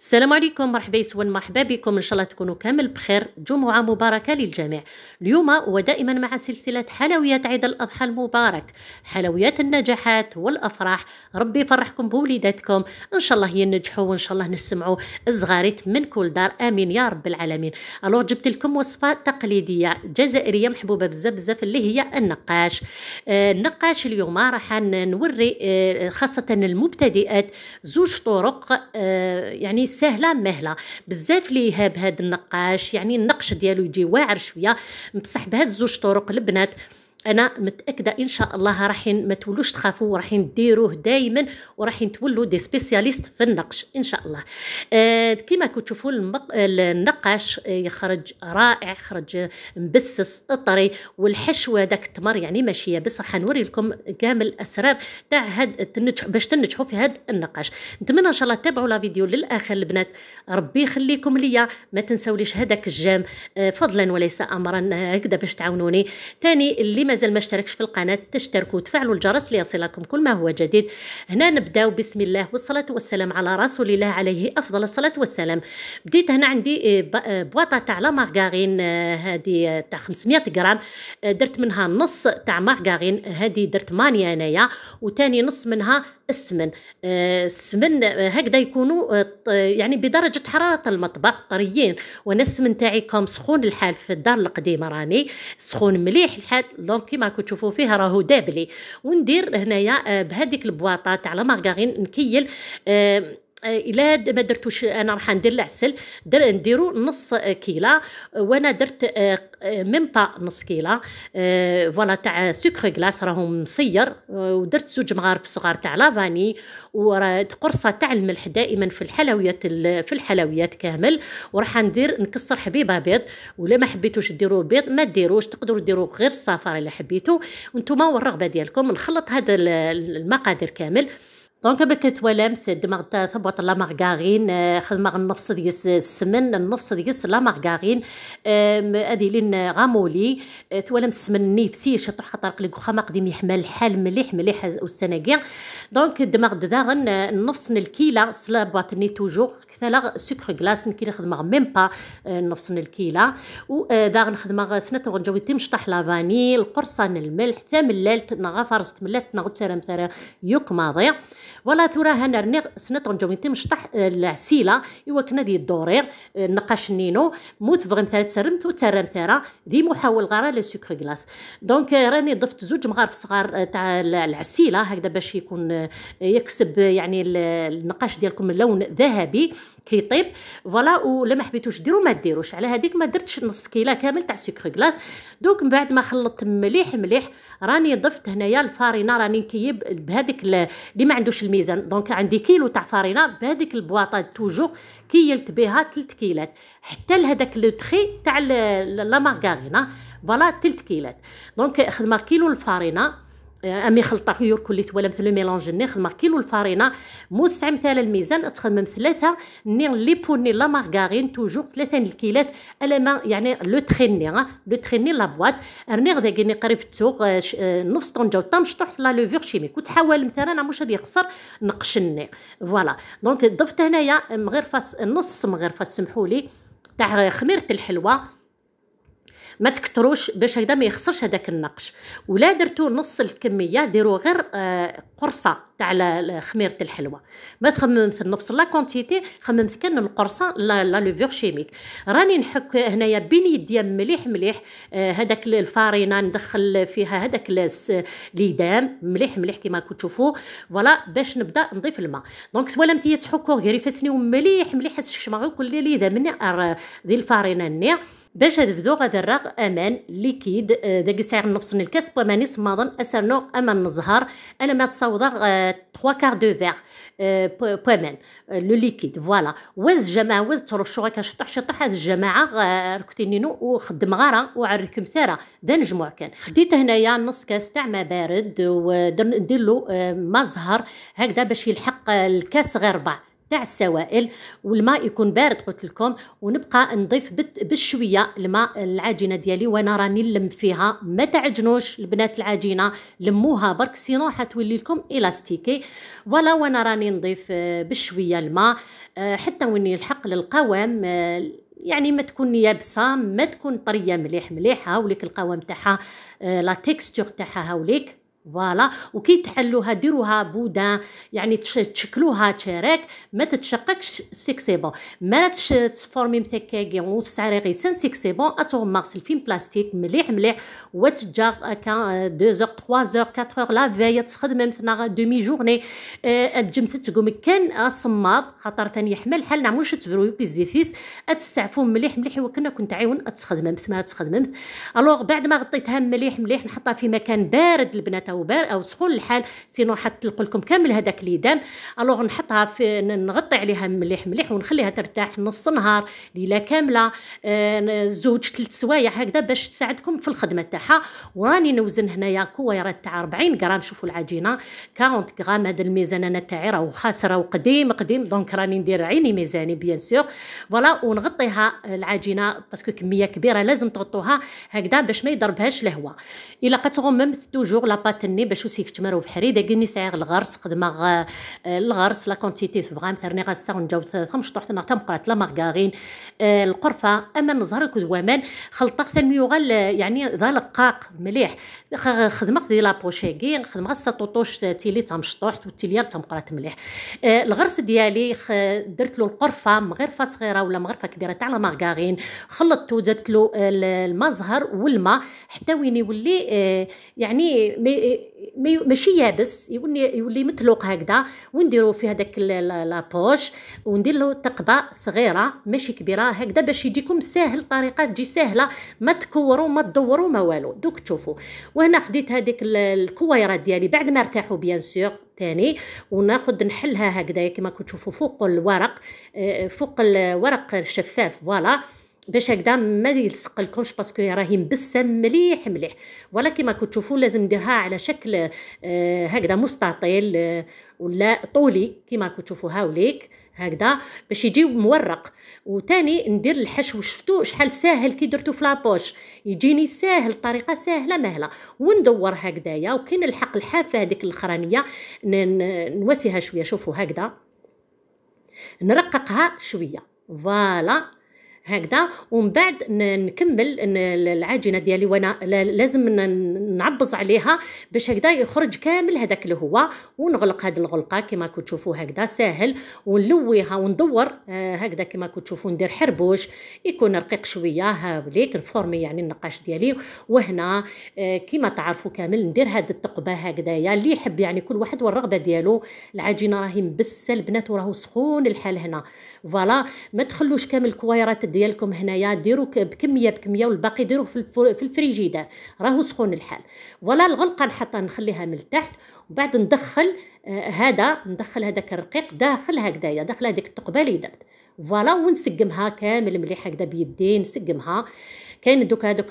السلام عليكم مرحبا يسون مرحبا بكم ان شاء الله تكونوا كامل بخير جمعه مباركه للجميع اليوم ودائما مع سلسله حلويات عيد الاضحى المبارك حلويات النجاحات والافراح ربي يفرحكم بوليداتكم ان شاء الله ينجحوا وان شاء الله نسمعوا الزغاريت من كل دار امين يا رب العالمين الو جبت لكم وصفه تقليديه جزائريه محبوبه بزاف بزاف اللي هي النقاش آه، النقاش اليوم راح نوري آه، خاصه المبتدئات زوج طرق آه، يعني يعني سهله مهله بزاف اللي يهاب النقاش يعني النقش ديالو يجي واعر شويه بصح بهاد زوج طرق البنات انا متاكده ان شاء الله راح ما تولوش تخافوا راح نديروه دائما وراح تولوا دي سبيسياليست في النقش ان شاء الله آه كما كتشوفوا المق... النقاش آه، يخرج رائع خرج مبسس اطري والحشو هذاك التمر يعني ماشي يابس راح نوري لكم كامل الاسرار تاع هاد تنجح باش تنجحوا في هاد النقاش نتمنى ان شاء الله تتابعوا لا فيديو للاخر البنات ربي يخليكم ليا ما تنساوليش هذاك الجام آه فضلا وليس امرا آه، هكذا باش تعاونوني ثاني اللي مازال ما اشتركش في القناة تشتركوا وتفعلوا الجرس ليصلكم كل ما هو جديد هنا نبداو بسم الله والصلاة والسلام على رسول الله عليه أفضل الصلاة والسلام بديت هنا عندي آه، آه، بواطة تاع لا مارغارين هذه آه، تاع 500 غرام درت منها نص تاع مارغارين هذه درت مانيا انايا وتاني نص منها آه، السمن السمن آه، هكذا يكونوا آه، يعني بدرجة حرارة المطبخ طريين وانا السمن تاعي كان سخون الحال في الدار القديمة راني سخون مليح الحال دونك كيما راكم تشوفوا فيه راهو دابلي وندير هنايا بهذيك البواطه تاع لا مارغارين نكيل الا ما درتوش انا راح ندير العسل در نديرو نص كيلا وانا درت آه، ميم با نص كيلا آه، فوالا تاع سكر كلاص راهو مصير آه، ودرت زوج مغارف صغار تاع لافاني وقرصه تاع الملح دائما في الحلويات في الحلويات كامل وراح ندير نكسر حبيبه بيض ولا ما حبيتوش ديروا البيض ما ديروش تقدروا ديروا غير الصفار الا حبيتو وانتم والرغبه ديالكم نخلط هذا المقادير كامل دونك بك تولمت دماغ تبوط لا مارغارين خدمة النفس ديس السمن النفس ديس لا مارغارين ادي لين غامولي آه، تولمت السمن نيفسي شطو خاطر قلق واخا ما قديم يحمل الحال مليح مليح السنه دونك دماغ داغن آه، النفس الكيلا سلا بواتني توجور كثر سكر كلاس نكي نخدم ميم با آه، النفس الكيلا وداغن خدمة سنة غنجاوي تمشطح لافاني القرصان الملح ثملالت نغا فرست ملالت نغترم ثرا يوك ماضي ولا تراها هنا رنيغ سنتون جو يتم شطح آه، العسيله ايوا دي الدوري آه، نقاش نينو موت فغم ثلاث سرمت وترم ثرا دي محاول غارة لي سكر دونك آه، راني ضفت زوج مغارف صغار تاع العسيله هكذا باش يكون يكسب يعني النقاش ديالكم اللون ذهبي كيطيب فوالا ولا ما حبيتوش ديروا ما ديروش على هذيك ما درتش نص كيله كامل تاع سكر غلاس دوك من بعد ما خلطت مليح مليح راني ضفت هنايا الفارينه راني نكيب بهذيك اللي ما عندوش ميزان دونك عندي كيلو تاع فرينه بهذيك البواطه توجور كيلت بها 3 كيلات حتى لهذاك لو تري تاع لا مارغارينا فوالا 3 كيلات دونك خدمه كيلو الفرينه يعني امي خلطه خيور كليت ولا مثلا ميلونج ني خدمه كيلو الفرينه مو 9 مثال الميزان تخدم ثلاثه ني لي بوني لا مارغارين توجور ثلاثه الكيلات الا ما يعني لو تريني لو تريني لا بواط رني غدا كني قريب التوغ آه، آه، نفس طنجه وطام شطحت لا لوفيغ شيميك وتحاول مثلا انا مش غادي يخسر نقشني فوالا دونك ضفت هنايا مغرفه نص مغرفه سمحوا لي تاع خميره الحلوه ما تكتروش باش هكذا ما يخسرش هذاك النقش ولا درتو نص الكميه ديروا غير آه، قرصه تاع خميره الحلوى ما تخممت نفس لا كونتيتي خممت كان القرصه لا لا لوفور شيميك راني نحك هنايا بين يديا مليح مليح آه، هذاك الفارينه ندخل فيها هذاك ليدام مليح مليح كما كتشوفوا فوالا باش نبدا نضيف الماء دونك ولا متي تحكو غير يفسنيو مليح مليح الشمعو كل ليله من ديال آه، الفارينه باش هدفدو غادي نراغ امان ليكيد آه، داك السعر نفس الكاس بو ماني سماضن اسرنو امان الزهر انا ما تصوضا 3 كار دو فيغ بمان مان لو ليكيد فوالا وذ جماعه ترشو ترشوغا كنشطح شطح هاد الجماعه آه، ركتينينو وخدم غاره وعركم ثاره دا نجمع كان خديت هنايا نص كاس تاع ما بارد وندير له آه، ما زهر هكذا باش يلحق الكاس غير ربع تاع السوائل والماء يكون بارد قلت لكم ونبقى نضيف بالشويه الماء العجينه ديالي وانا راني نلم فيها ما تعجنوش البنات العجينه لموها برك سينو حتولي لكم الاستيكي فوالا وانا راني نضيف آه، بشويه الماء آه، حتى وين يلحق للقوام آه، يعني ما تكون يابسه ما تكون طريه مليح مليحه وليك القوام تاعها لا تيكستور تاعها هاوليك فوالا وكي تحلوها ديروها بودان يعني تشكلوها تشارك ما تتشققش سيك سي بون ما تفورمي مثكاكي وتسعري غي سان سيك سي بون اتوغمارس الفيلم بلاستيك مليح مليح وتجا كان 2 زور 3 زور 4 اور لا فيا تخدم مثلا دومي جورني آه، تجمت تقوم كان صماد خاطر تاني يحمل حل نعملوش تفرويو كي تستعفو مليح مليح وكنا كنت عيون تخدم مثل ما تخدم الوغ بعد ما غطيتها مليح مليح نحطها في مكان بارد البنات او او سخون الحال سينو حتلقوا لكم كامل هذاك ليدان الوغ نحطها في نغطي عليها مليح مليح ونخليها ترتاح نص نهار ليله كامله آه، زوج ثلاث سوايع هكذا باش تساعدكم في الخدمه تاعها وراني نوزن هنايا كويره تاع 40 غرام شوفوا العجينه 40 غرام هذا الميزان انا تاعي راهو خاسره وقديم قديم دونك راني ندير عيني ميزاني بيان سور فوالا ونغطيها العجينه باسكو كميه كبيره لازم تغطوها هكذا باش ما يضربهاش الهواء الا ميم توجور لاباط تني باش وسيك تمرو بحري داك ني ساعي الغرس قد ما آه، الغرس لا كونتيتي تبغى مثلا غاستا ونجاو ثمش طوح تنا تمقات لا مغاغين آه، القرفه اما نزهر كود ومان خلطه ثاني غال آه، يعني ذا لقاق مليح خدمه دي لابوشيكي خدمه غاستا طوطوش تيلي تمشطوح والتيليار تمقرات مليح الغرس ديالي درت له القرفه مغرفه صغيره ولا مغرفه كبيره تاع لا مغاغين خلطتو درت له الماء زهر والماء حتى وين يولي يعني ماشي يابس يولي يولي متلوق هكذا ونديرو في هذاك لابوش وندير له تقبه صغيره ماشي كبيره هكذا باش يجيكم ساهل طريقه تجي ساهله ما تكوروا ما تدوروا ما والو دوك تشوفوا وهنا خديت هذيك الكويره ديالي بعد ما ارتاحوا بيان سور تاني وناخذ نحلها هكذا كما كتشوفوا فوق الورق آه، فوق الورق الشفاف فوالا باش هكذا ما يلصقلكمش باسكو راهي مبسه مليح مليح ولكن كيما كتشوفوا لازم نديرها على شكل آه هكذا مستطيل آه ولا طولي راكم كتشوفوا هاوليك هكذا باش يجي مورق وتاني ندير الحشو شفتوا شحال ساهل كي درتو في لابوش يجيني ساهل طريقه ساهله مهله وندور هكذايا وكي نلحق الحافه هذيك الاخرانيه نواسيها شويه شوفوا هكذا نرققها شويه فوالا هكذا ومن بعد نكمل العجينه ديالي وانا لازم نعبص عليها باش هكذا يخرج كامل هذاك الهواء ونغلق هذه الغلقه كما تشوفوا هكذا ساهل ونلويها وندور آه، هكذا كما تشوفوا ندير حربوش يكون رقيق شويه ها وليك الفورمي يعني النقاش ديالي وهنا آه، كما تعرفوا كامل ندير هذه الثقبه هكذايا اللي يحب يعني كل واحد والرغبه ديالو العجينه راهي مبسه البنات وراهو سخون الحال هنا فوالا ما تخلوش كامل الكويرات ديالكم هنايا ديروا بكميه بكميه والباقي ديروه في في راهو سخون الحال فوالا الغلقه نحطها نخليها من التحت وبعد ندخل آه هذا ندخل هذاك الرقيق داخل هكذايا داخل هذيك الثقبه اللي درت فوالا ونسقمها كامل مليح هكذا بيدين نسقمها كاين دوك هذوك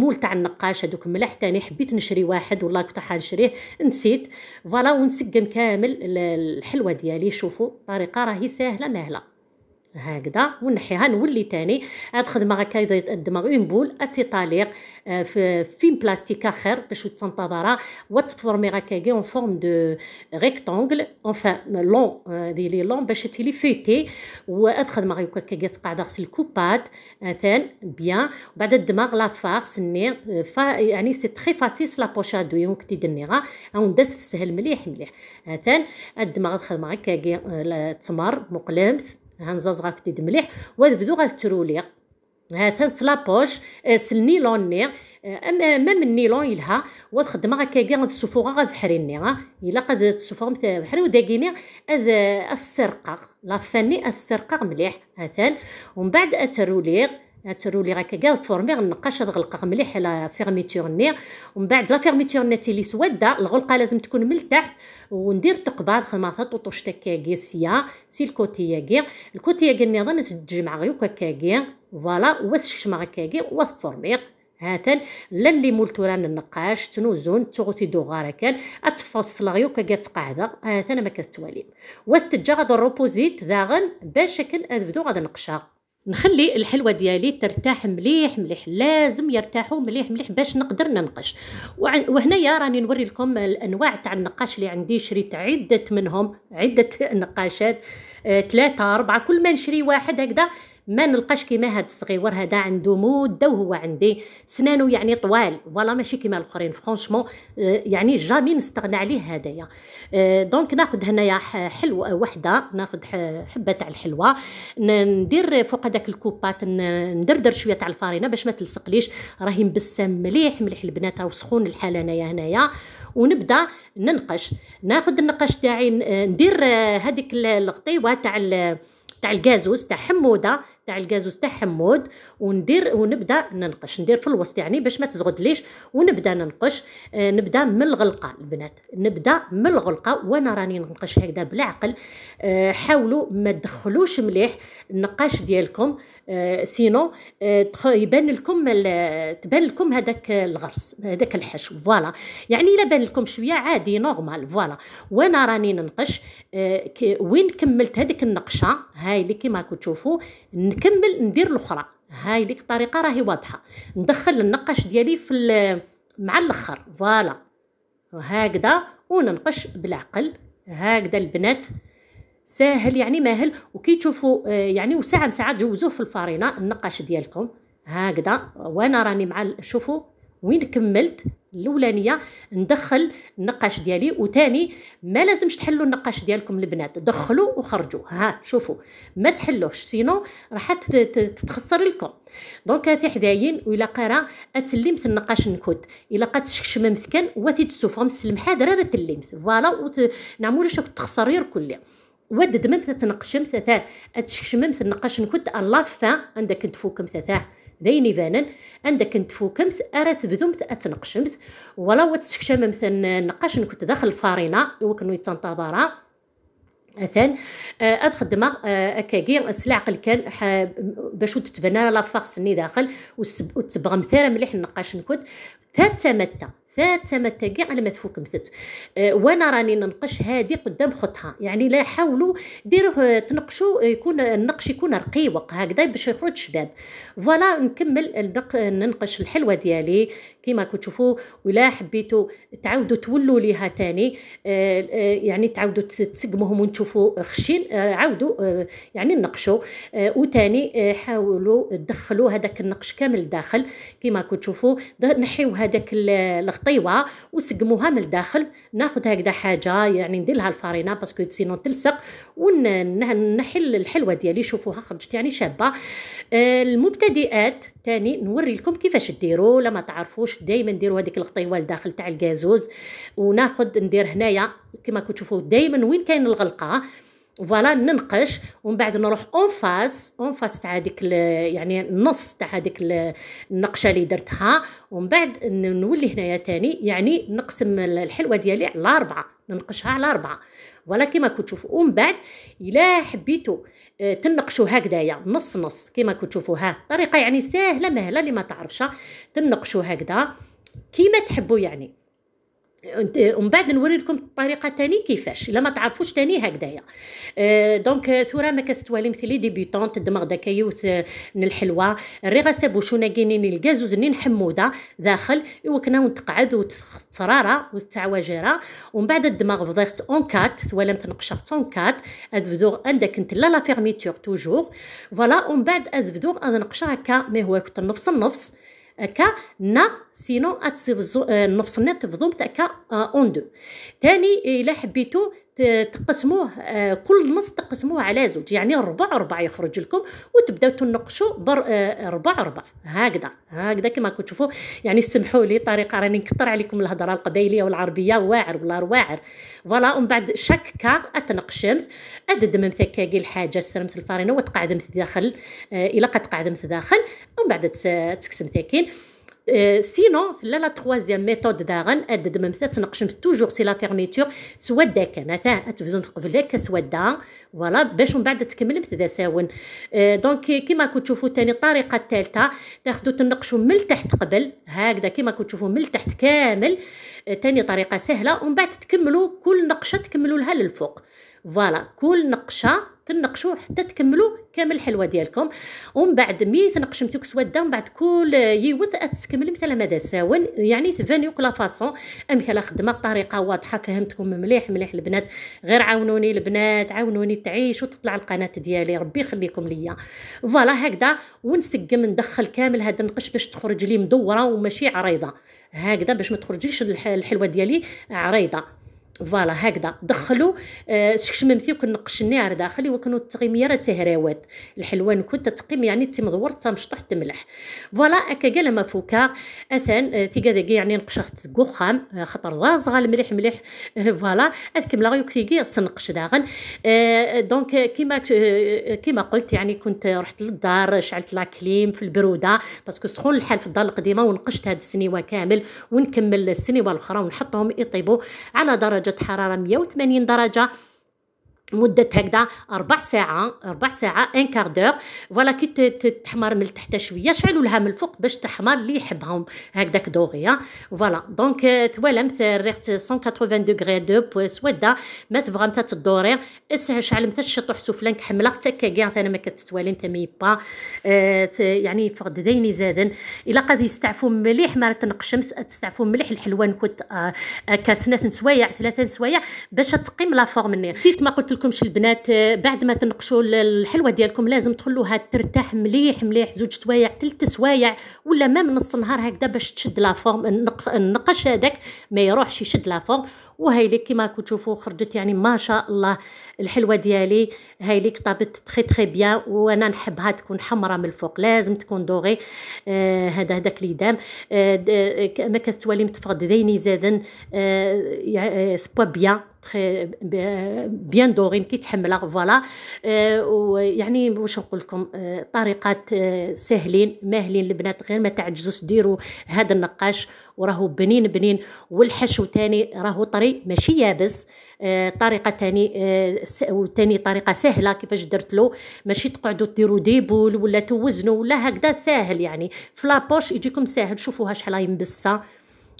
مول تاع النقاش هذوك ملاح تاني حبيت نشري واحد والله كنت نشريه نسيت فوالا ونسقم كامل الحلوه ديالي شوفوا الطريقه راهي سهله مهله هكذا ونحيها نولي تاني هاد الخدمه هكا الدماغ اون بول تيطاليق في فين بلاستيك خير باش تنتظرها وتفورمي هكا اون فورم دو ريكتونغل انفان لون لي لون باش تيلي فيتي وهاد الخدمه هكا كي تقعد غسل الكوبات تان آه، بيان بعد الدماغ لا فارس ني يعني سي تري فاسي لا بوشا دو يونك تي دنيغا اون داس تسهل مليح مليح تان آه، الدماغ الخدمه آه، هكا تمر مقلمث هنزازغا كتد مليح وذبدو غتروليغ هاتان سلابوش آه، سلني لوني آه، آه، مام النيلون يلها وتخدم غا كاكا غاد السفوغه غاد ها الا قد السفوغه مثل بحري وداكيني اذ السرقه لافاني السرقه مليح هاتان ومن بعد اتروليغ ترولي غاكا كاع الفورمي غنقاش غلقق مليح لا فيرميتور ني ومن بعد لا فيرميتور نتي اللي سوادة الغلقه لازم تكون من التحت وندير تقباض خماطه وطوش تاكا كيسيا سي الكوتيا الكوتي الكوتيا كي نظن تجمع غيو كاكا كي فوالا واسكشما غاكا كي وفورمي هاتن لن لي مولتوران النقاش تنوزون تغوتي دوغارا كان اتفص لغيو كات قاعده هاتن ما كتوالي واتجا غاد الروبوزيت داغن باش كن ادبدو غاد نقشا نخلي الحلوه ديالي ترتاح مليح مليح لازم يرتاحوا مليح مليح باش نقدر ننقش وهنايا راني نوري لكم الانواع تاع النقاش اللي عندي شريت عده منهم عده نقاشات ثلاثة آه، أربعة كل ما نشري واحد هكذا ما نلقاش كيما هاد الصغيور هذا عنده مودة وهو عندي سنانو يعني طوال فوالا ماشي كيما الاخرين فرونشمون آه، يعني جامي نستغنى عليه هدايا دونك آه، ناخذ هنايا حلوه وحده ناخذ حبه تاع الحلوه ندير فوق هذاك الكوبات ندردر شويه تاع الفارينه باش ما تلصقليش راهي مبسم مليح مليح البنات راه سخون الحال انايا هنايا ونبدا ننقش ناخذ النقاش تاعي ندير آه، هذيك الغطيوه تاع تاع الكازوز تاع حموده تاع الكازوس تاع حمود وندير ونبدا ننقش ندير في الوسط يعني باش ما تزغدليش ونبدا ننقش آه، نبدا من الغلقه البنات نبدا من الغلقه وانا راني ننقش هكذا بالعقل عقل آه، حاولوا ما تدخلوش مليح النقاش ديالكم سينو آه، يبان لكم تبان لكم هذاك الغرس هذاك الحشو فوالا يعني الا بان لكم شويه عادي نورمال فوالا وانا راني ننقش وين كملت هذيك النقشه هاي اللي كيما راكم تشوفوا نكمل ندير الاخرى هاي ديك الطريقه راهي واضحه ندخل النقاش ديالي في مع الاخر فوالا هكذا وننقش بالعقل هكذا البنات ساهل يعني ماهل وكي تشوفوا آه، يعني وساعه مساعه تجوزوه في الفارينه النقاش ديالكم هكذا وانا راني مع شوفوا وين كملت الاولانيه ندخل النقاش ديالي وثاني ما لازمش تحلوا النقاش ديالكم البنات دخلوا وخرجوا ها شوفوا ما تحلوش سينو راح تتخسر لكم دونك هاتي حدايين ولا قرا اتلمت النقاش نكوت الا قات شكشمه مثكن وثي تسوفهم تسلم حاضره تلمت فوالا ونعملوا شوك التخسرير كلي ودد ممثة تنقش مثثاه أتشكش ممث نقش نكت اللافة عندك تفوك مثثاه داين يبانن عندك بدو أرا أتنقش أتنقشمت ولا وتشكشم مثلا نقاش نكت داخل الفارينة يمكن يتنتظرها اثان اد خدمه أه، اكاكي سلع عقل كان باش تتبنى لا سني داخل وتبغى مثال مليح نقاش نكت ثاتا متى فات ما على ما تفوك مثت آه، وانا راني ننقش هادي قدام خطها يعني لا حاولوا ديروه آه، تنقشوا آه، يكون النقش يكون رقيوق هكذا باش يخرج شباب فوالا نكمل ننقش الحلوه ديالي كيما كتشوفوا ولا حبيتوا تعاودوا تولوا ليها تاني يعني تعاودوا تسقموهم ونشوفوا خشين عاودوا يعني نقشوا وتاني حاولوا تدخلوا هذاك النقش كامل داخل كيما كتشوفوا نحيو هذاك خطيوه وسقموها من الداخل ناخذ هكذا حاجه يعني ندير لها الفارينه باسكو سينو تلصق ونحي الحلوه ديالي شوفوها خرجت يعني شابه آه، المبتدئات تاني نوري لكم كيفاش ديروا ما تعرفوش دائما ديروا هذيك الخطيوه لداخل تاع الكازوز وناخذ ندير هنايا كما كتشوفوا دائما وين كاين الغلقه فوالا ننقش ومن بعد نروح اون فاز اون فاز تاع هذيك يعني النص تاع هذيك النقشه اللي درتها ومن بعد نولي هنايا تاني يعني نقسم الحلوه ديالي على اربعه ننقشها على اربعه فوالا كيما تشوفوا ومن بعد الا حبيتوا آه، تنقشوا هكذايا نص نص كيما تشوفوا ها طريقه يعني سهله مهله اللي ما تعرفش تنقشوا هكذا كيما تحبوا يعني ومن بعد نوريكم الطريقه تاني كيفاش الا ما تعرفوش تاني هكذايا أه دونك آه، ثوره ما كتوالي مثلي ديبيطونت الدماغ آه، من الحلوه الريغه سابو شونا كاينين الكازوز نين حموده داخل وكنا وتقعد وتصراره وتعواجره ومن بعد الدماغ فضيخت اون كات ولا متنقشخت اون كات ادفدو عندك انت لا لا فيرميتور توجور فوالا ومن بعد انا انقشا هكا مي هو كنت نفس النفس كا نا سينو اتسبزو آه، نفس تفضم تاع كا آه، اون دو تاني الا حبيتو تقسموه آه، كل نص تقسموه على زوج يعني ربع ربع يخرج لكم وتبداو تنقشوا آه، ربع ربع هكذا هكذا كما راكم تشوفوا يعني سمحوا لي طريقه راني نكثر عليكم الهضره القبايليه والعربيه واعر والله واعر فوالا ومن بعد شاك كا اتنقشمت اددمم ثكاكي الحاجه سرمت الفرينه وتقعدمت داخل آه، الا قد قعدمت داخل ومن بعد تكسم ثاكين سينو لا تخوازيام ميثود داغن ادد ممثا تنقشم توجور سي لا فيرميتور سوا داك كان تا تقبل هكا سوا دا فوالا باش من بعد تكمل مثل ساون دونك كيما تشوفوا تاني الطريقه الثالثه تاخذوا تنقشوا من التحت قبل هكذا كيما تشوفوا من التحت كامل تاني طريقه سهله ومن بعد تكملوا كل نقشه تكملوا لها للفوق فوالا كل نقشه تنقشوا حتى تكملوا كامل الحلوه ديالكم ومن بعد مي تنقشمتو سواده ومن بعد كل يوث تكمل مثلا مدى ساون يعني تفانيو كلا فاصون امثله خدمه بطريقه واضحه فهمتكم مليح مليح البنات غير عاونوني البنات عاونوني تعيش وتطلع القناه ديالي ربي يخليكم ليا فوالا هكذا ونسقم ندخل كامل هاد النقش باش تخرج لي مدوره وماشي عريضه هكذا باش ما تخرجليش الحلوه ديالي عريضه فوالا هكذا دخلوا آه شكشممتي وكنقش النار داخلي وكنو التقيمية راه تهراوات الحلوان كنت تقيم يعني تي مدور تا مشطوح تملح فوالا هكا قال ما فوكا اثان تيكا آه، داكي يعني نقشخت كوخام آه، خاطر رازغه المليح مليح آه، فوالا اذكم لا تيكي سنقش داغن آه دونك كيما كيما قلت يعني كنت رحت للدار شعلت لا كليم في البروده باسكو سخون الحال في الدار القديمه ونقشت هاد السنيوه كامل ونكمل السنيوه الاخرى ونحطهم يطيبوا على درجه درجة حرارة 180 درجة مدة هكذا ربع ساعة ربع ساعة ان كاردور فوالا كي تحمر من تحت شوية شعلوا لها من الفوق باش تحمر اللي يحبهم هكذاك دوغي فوالا دونك توالمت ريحت 180 دوغري دو سويدا ما تبغى متى تدوري شعل متى الشطوح سفلان كحملة حتى كاع انا ما كتتوالي انت ميبا اه يعني فقد ديني زادن الا قد يستعفوا مليح ما تنقشمس تستعفوا مليح الحلوان كنت اه, آه، كاسنات نسوايع ثلاثة نسوايع باش تقيم لا فورم نير سيت ما قلت لكمش البنات آه، بعد ما تنقشوا الحلوه ديالكم لازم تخلوها ترتاح مليح مليح زوج سوايع ثلاث سوايع ولا ما من نص النهار هكذا باش تشد لا فورم النقش هذاك ما يروحش يشد لا فورم وهايلي كيما راكم تشوفوا خرجت يعني ما شاء الله الحلوه ديالي هايلي طابت تري تري بيان وانا نحبها تكون حمراء من الفوق لازم تكون دوغي آه، هذا آه هذاك ليدام آه ما كتولي متفقد ذيني زادن آه, آه، سبوا بيان تري بيان دورين كيتحملها فوالا ويعني واش نقول لكم طريقات ساهلين ماهلين البنات غير ما تعجزوش ديروا هذا النقاش وراهو بنين بنين والحشو تاني راهو طري ماشي يابس طريقه تاني وتاني طريقه سهله كيفاش درت له ماشي تقعدوا ديروا ديبول ولا توزنوا ولا هكذا ساهل يعني في لابوش يجيكم ساهل شوفوها شحال هي مبسه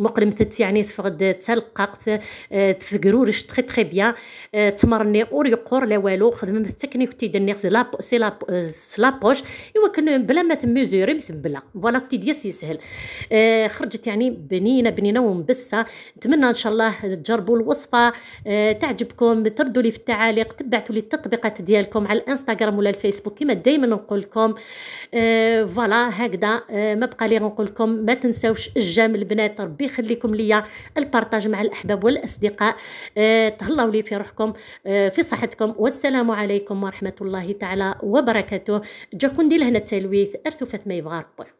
مقرم يعني تفقد تلقاقت تفقرورش آه، تخي تخي بيان آه، تمرني اور يقور لا والو خدمة تكني كنتي دني لا سي لا سلا بوش ايوا كان بلا ما تميزوري بلا فوالا كنتي ديال يسهل آه، خرجت يعني بنينه بنينه ومبسه نتمنى ان شاء الله تجربوا الوصفه تعجبكم تردوا لي في التعاليق تبعتوا لي التطبيقات ديالكم على الانستغرام ولا الفيسبوك كما دائما نقول لكم فوالا هكذا ما بقى لي نقول لكم ما تنساوش الجام البنات ربي يخليكم ليا البارطاج مع الاحباب والاصدقاء أه تهلاو لي في روحكم أه في صحتكم والسلام عليكم ورحمه الله تعالى وبركاته جاكم ندير هنا التلويث ارثو فات ما يبغى ربي